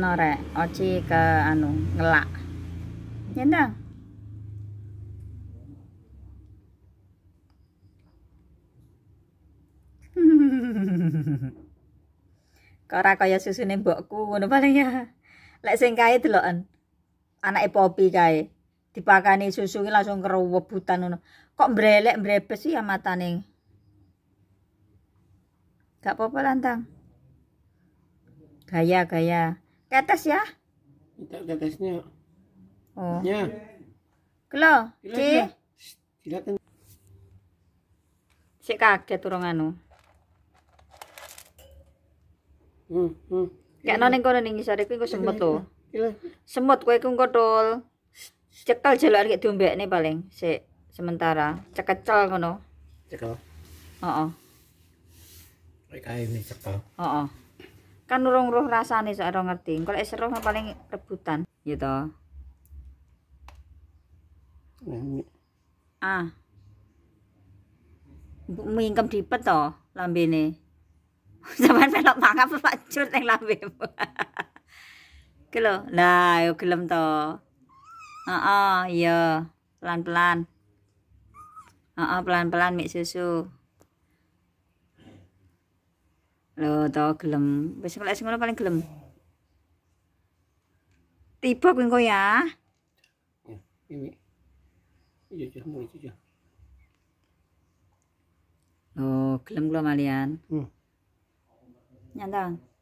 nore, rek oci ke anu ngelak nyendang Kora kaya nih bokku ngono paling ya. Lek sing kae deloken. anak Popi kae. Dipakani susu ini langsung keruwebutan ngono. Kok mbrelek mbrebes ya matane. Gak apa-apa lantang. Gaya-gaya. Tetes ya? Minta tetesnya. Oh. Ya. Kelo, Ci. Silakan. Sik kaget urung anu. Hmm, hmm. Kayak noning kono ning isor iku engko semut to. Semut kowe iku engko tol. Cekel jaluk arek diombekne paling sik sementara. Cekecel ngono. Cekel. Heeh. Oh, oh. Kayak ini cekel. Heeh. Oh, oh kan urung roh rasane sok ora ngerti engko lek seruh paling rebutan gitu. ah mingkem dipet to lambene sampean melok mangap Pak Jur ning lambemu ki lho lah yo gelem to heeh iya pelan-pelan heeh pelan-pelan mik susu lo tau gelem besok lek paling gelem tiba kuwi engko ya, ya ini iya iya iya gelem kula malian hmm. nyantang